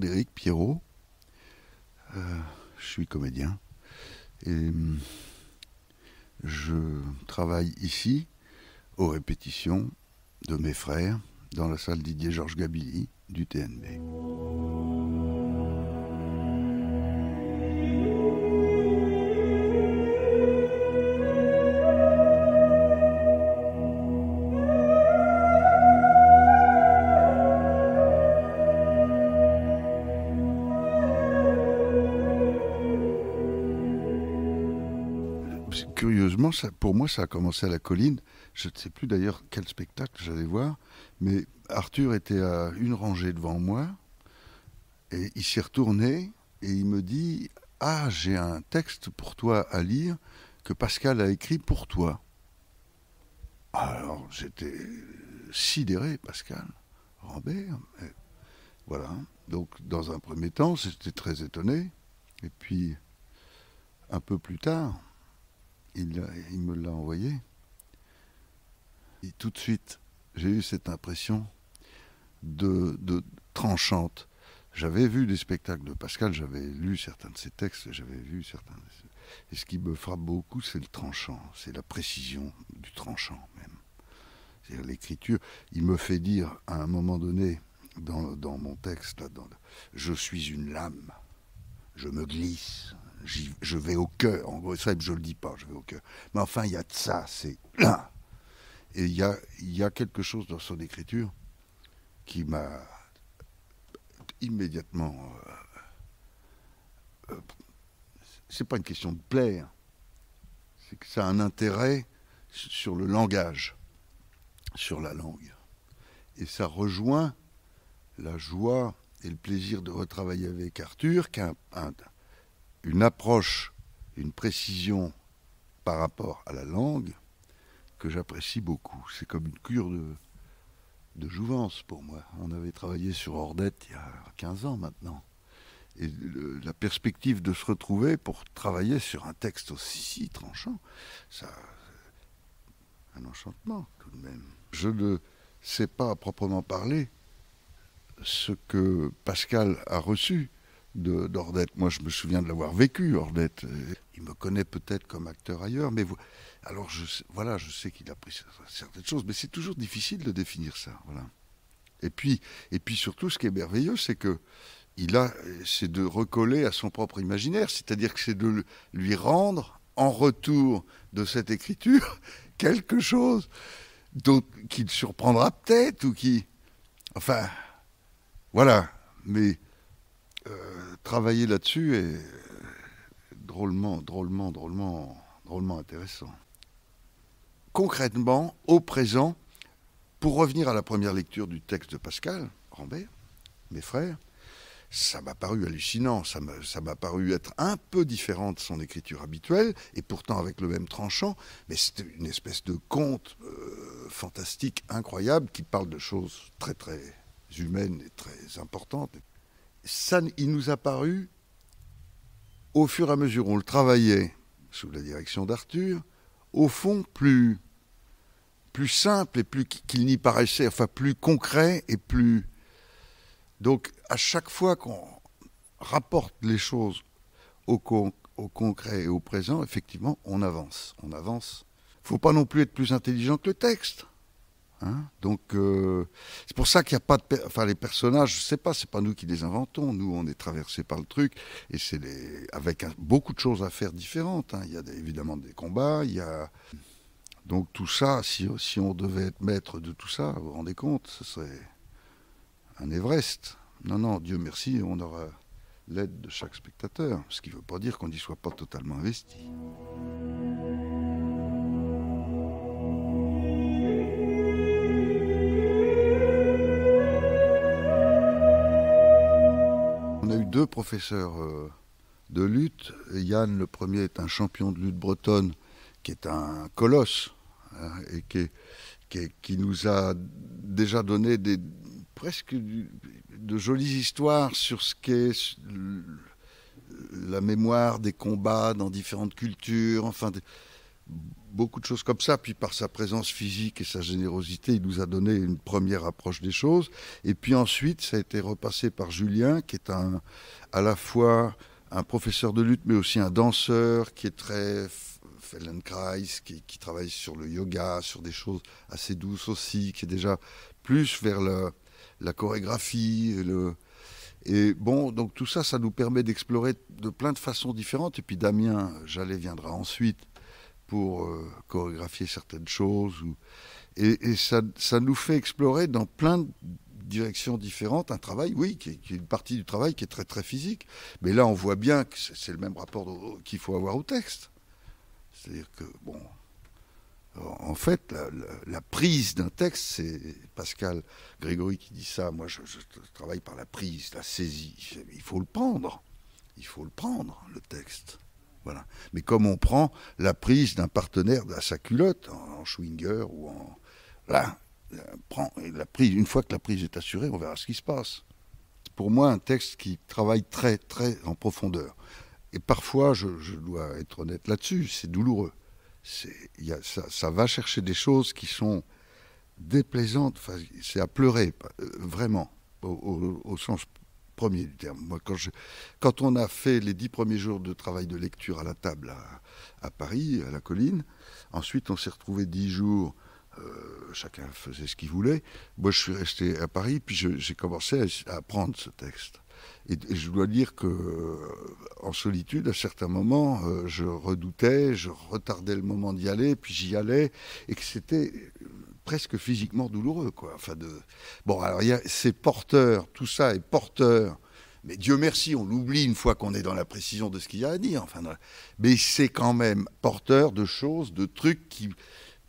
d'Éric Pierrot. Euh, je suis comédien. Et je travaille ici, aux répétitions de mes frères, dans la salle Didier-Georges Gabilly du TNB. pour moi, ça a commencé à la colline. Je ne sais plus d'ailleurs quel spectacle j'allais voir, mais Arthur était à une rangée devant moi, et il s'est retourné, et il me dit, ah, j'ai un texte pour toi à lire que Pascal a écrit pour toi. Alors j'étais sidéré, Pascal, Rambert. voilà. Donc dans un premier temps, j'étais très étonné. Et puis, un peu plus tard, il, me l'a envoyé. Et tout de suite, j'ai eu cette impression de, tranchante. J'avais vu des spectacles de Pascal, j'avais lu certains de ses textes, j'avais vu certains. Et ce qui me frappe beaucoup, c'est le tranchant, c'est la précision du tranchant même. C'est-à-dire l'écriture. Il me fait dire à un moment donné, dans, mon texte, je suis une lame, je me glisse, je vais au cœur. En gros, je je le dis pas, je vais au cœur. Mais enfin, il y a de ça, c'est là. Et il y a, y quelque chose dans son écriture qui m'a immédiatement. Euh, euh, c'est pas une question de plaire, c'est que ça a un intérêt sur le langage, sur la langue. Et ça rejoint la joie et le plaisir de retravailler avec Arthur, qui un une approche, une précision par rapport à la langue que j'apprécie beaucoup. C'est comme une cure de, jouvence pour moi. On avait travaillé sur Ordette il y a 15 ans maintenant. Et la perspective de se retrouver pour travailler sur un texte aussi tranchant, ça, un enchantement tout de même. Je ne sais pas à proprement parler ce que Pascal a reçu d'Ordette. Moi, je me souviens de l'avoir vécu, Ordette. Il me connaît peut-être comme acteur ailleurs, mais alors je, voilà, je sais qu'il a pris certaines choses, mais c'est toujours difficile de définir ça. Voilà. Et puis, et puis surtout, ce qui est merveilleux, c'est que il a, c'est de recoller à son propre imaginaire, c'est-à-dire que c'est de lui rendre en retour de cette écriture quelque chose qui le surprendra peut-être ou qui, enfin, voilà, mais euh, travailler là-dessus est drôlement, drôlement, drôlement, drôlement intéressant. Concrètement, au présent, pour revenir à la première lecture du texte de Pascal, Rambert, mes frères, ça m'a paru hallucinant, ça m'a paru être un peu différent de son écriture habituelle, et pourtant avec le même tranchant, mais c'est une espèce de conte euh, fantastique, incroyable, qui parle de choses très très humaines et très importantes il nous a paru, au fur et à mesure on le travaillait sous la direction d'Arthur, au fond plus, plus simple et plus qu'il n'y paraissait, enfin plus concret et plus... Donc à chaque fois qu'on rapporte les choses au, concret et au présent, effectivement, on avance, on avance. Faut pas non plus être plus intelligent que le texte. Hein? Donc euh, c'est pour ça qu'il n'y a pas de, enfin les personnages, je sais pas, c'est pas nous qui les inventons, nous on est traversés par le truc et c'est les, avec beaucoup de choses à faire différentes. Hein. Il y a évidemment des combats, il y a donc tout ça, si, si on devait être maître de tout ça, vous vous rendez compte, ce serait un Everest. Non non, Dieu merci, on aura l'aide de chaque spectateur, ce qui ne veut pas dire qu'on n'y soit pas totalement investi. professeurs euh, de lutte. Yann, le premier, est un champion de lutte bretonne qui est un colosse hein, et qui, nous a déjà donné des, presque de jolies histoires sur ce qu'est la mémoire des combats dans différentes cultures, enfin beaucoup de choses comme ça. Puis par sa présence physique et sa générosité, il nous a donné une première approche des choses. Et puis ensuite, ça a été repassé par Julien, qui est un, à la fois un professeur de lutte, mais aussi un danseur, qui est très Feldenkrais, qui, travaille sur le yoga, sur des choses assez douces aussi, qui est déjà plus vers la, chorégraphie, et et bon, donc tout ça, ça nous permet d'explorer de plein de façons différentes. Et puis Damien j'allais, viendra ensuite, pour euh, chorégraphier certaines choses. Ou... Et, ça, nous fait explorer dans plein de directions différentes un travail, oui, qui est, une partie du travail qui est très très physique. Mais là, on voit bien que c'est le même rapport qu'il faut avoir au texte. C'est-à-dire que, bon, en fait, la, prise d'un texte, c'est Pascal Grégory qui dit ça. Moi, je, travaille par la prise, la saisie. Il faut le prendre. Il faut le prendre, le texte. Voilà. Mais comme on prend la prise d'un partenaire à sa culotte, en, schwinger ou en. prend la prise. Une fois que la prise est assurée, on verra ce qui se passe. C'est pour moi un texte qui travaille très, très en profondeur. Et parfois, je, dois être honnête là-dessus, c'est douloureux. ça, va chercher des choses qui sont déplaisantes. c'est à pleurer, euh, vraiment, au sens premier terme. Moi, quand, je, quand on a fait les dix premiers jours de travail de lecture à la table à, Paris, à la colline, ensuite on s'est retrouvé dix jours euh, chacun faisait ce qu'il voulait. Moi, je suis resté à Paris, puis j'ai commencé à, apprendre ce texte. Et, je dois dire que, euh, en solitude, à certains moments, euh, je redoutais, je retardais le moment d'y aller, puis j'y allais, et que c'était presque physiquement douloureux. Quoi. Enfin de... Bon, alors c'est porteur, tout ça est porteur. Mais Dieu merci, on l'oublie une fois qu'on est dans la précision de ce qu'il y a à dire. Enfin, mais c'est quand même porteur de choses, de trucs qui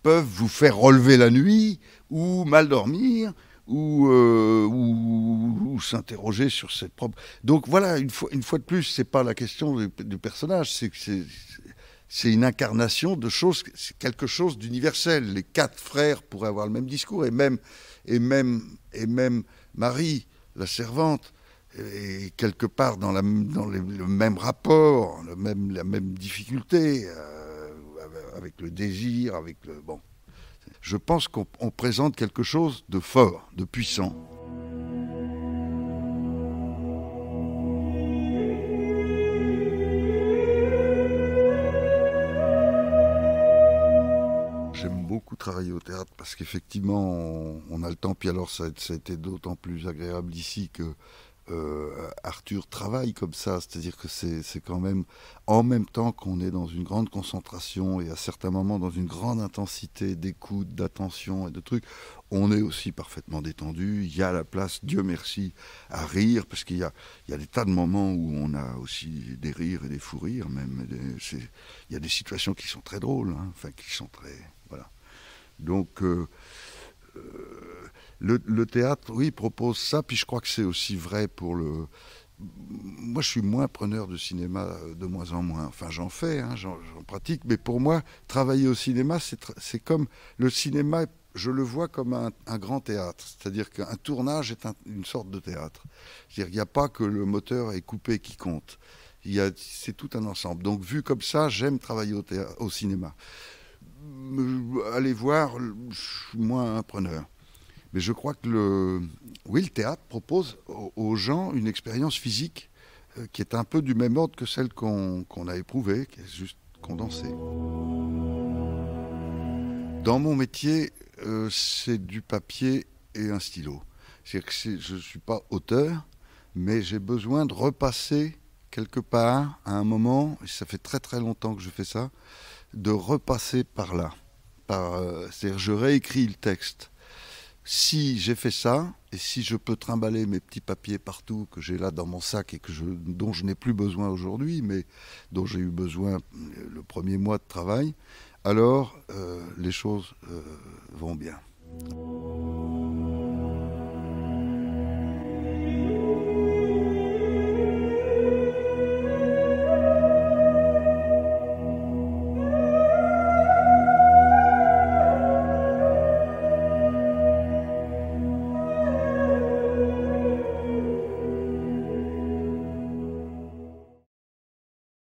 peuvent vous faire relever la nuit ou mal dormir euh, ou, ou, s'interroger sur cette propre. Donc voilà, une fois, une fois de plus, c'est pas la question du, du personnage, c'est c'est une incarnation de choses, c'est quelque chose d'universel. Les quatre frères pourraient avoir le même discours, et même, et même, et même Marie, la servante, est quelque part dans, le même rapport, la même difficulté, euh, avec le désir, avec le... Bon. Je pense qu'on présente quelque chose de fort, de puissant. beaucoup travaillé au théâtre parce qu'effectivement, on, a le temps. Puis alors, ça, a été d'autant plus agréable ici que euh, Arthur travaille comme ça, c'est-à-dire que c'est quand même en même temps qu'on est dans une grande concentration et à certains moments dans une grande intensité d'écoute, d'attention et de trucs, on est aussi parfaitement détendu. Il y a la place, Dieu merci, à rire, parce qu'il y a, il y a des tas de moments où on a aussi des rires et des fous rires, même. il y a des situations qui sont très drôles, hein, enfin qui sont très. Donc, euh, euh, le, théâtre, oui, propose ça, puis je crois que c'est aussi vrai pour le... Moi, je suis moins preneur de cinéma de moins en moins. Enfin, j'en fais, hein, j'en pratique, mais pour moi, travailler au cinéma, c'est comme... Le cinéma, je le vois comme un, grand théâtre, c'est-à-dire qu'un tournage est une sorte de théâtre. C'est-à-dire qu'il n'y a pas que le moteur est coupé qui compte c'est tout un ensemble. Donc vu comme ça, j'aime travailler au cinéma aller voir, je suis moins un preneur. Mais je crois que le, oui, le théâtre propose aux gens une expérience physique euh, qui est un peu du même ordre que celle qu'on a éprouvée, qui est juste condensée. Dans mon métier, euh, c'est du papier et un stylo. cest que je ne suis pas auteur, mais j'ai besoin de repasser quelque part à un moment, et ça fait très très longtemps que je fais ça, de repasser par là. Par, euh, c'est-à-dire, je réécris le texte. Si j'ai fait ça, et si je peux trimballer mes petits papiers partout que j'ai là dans mon sac et que dont je n'ai plus besoin aujourd'hui, mais dont j'ai eu besoin euh, le premier mois de travail, alors euh, les choses vont bien.